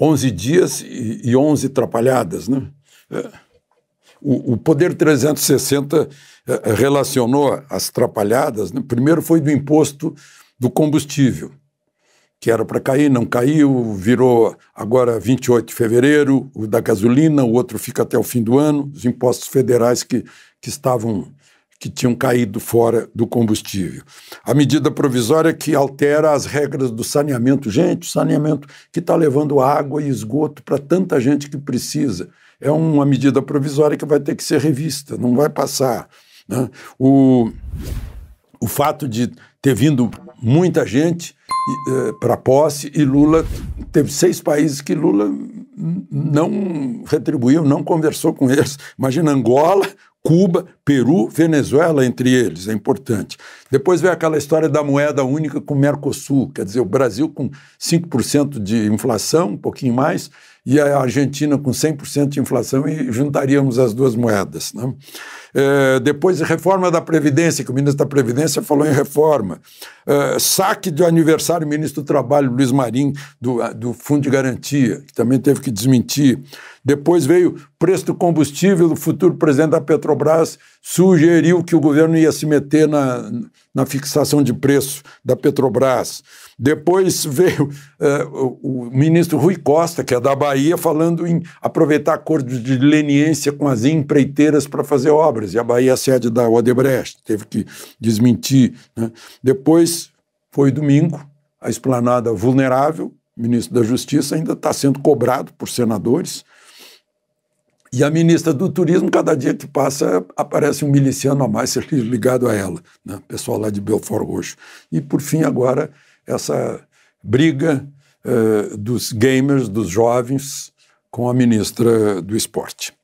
11 dias e, 11 trapalhadas, né? É. O, o Poder 360 é, é, relacionou as trapalhadas, né? primeiro foi do imposto do combustível, que era para cair, não caiu, virou agora 28 de fevereiro, o da gasolina, o outro fica até o fim do ano, os impostos federais que, que estavam que tinham caído fora do combustível. A medida provisória que altera as regras do saneamento. Gente, saneamento que está levando água e esgoto para tanta gente que precisa. É uma medida provisória que vai ter que ser revista, não vai passar. Né? O, o fato de ter vindo muita gente eh, para posse e Lula teve seis países que Lula não retribuiu, não conversou com eles. Imagina Angola, Cuba, Peru, Venezuela, entre eles, é importante. Depois vem aquela história da moeda única com o Mercosul, quer dizer, o Brasil com 5% de inflação, um pouquinho mais, e a Argentina com 100% de inflação e juntaríamos as duas moedas. Né? É, depois, reforma da Previdência, que o ministro da Previdência falou em reforma. É, saque do aniversário do ministro do Trabalho, Luiz Marim, do, do Fundo de Garantia, que também teve que desmentir. Depois veio preço do combustível, o futuro presidente da Petrobras sugeriu que o governo ia se meter na, na fixação de preço da Petrobras. Depois veio é, o, ministro Rui Costa, que é da Bahia, falando em aproveitar acordos de leniência com as empreiteiras para fazer obras. E a Bahia é a sede da Odebrecht, teve que desmentir. Né? Depois foi domingo, a esplanada vulnerável, ministro da Justiça ainda está sendo cobrado por senadores e a ministra do Turismo, cada dia que passa, aparece um miliciano a mais ligado a ela, né? pessoal lá de Belfort Roxo. E, por fim, agora, essa briga eh, dos gamers, dos jovens, com a ministra do esporte.